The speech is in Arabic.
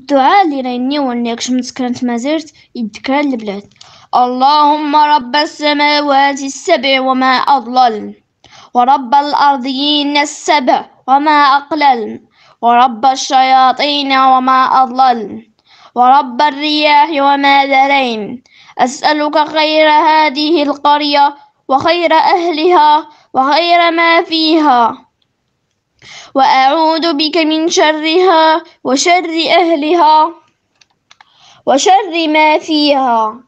الدعاء اللي راني ونياك من ما مازرت يذكر البلاد اللهم رب السماوات السبع وما أضلل ورب الأرضين السبع وما أقلل ورب الشياطين وما أضلل ورب الرياح وما ذرين أسألك خير هذه القرية وخير أهلها وخير ما فيها وأعوذ بك من شرها وشر أهلها وشر ما فيها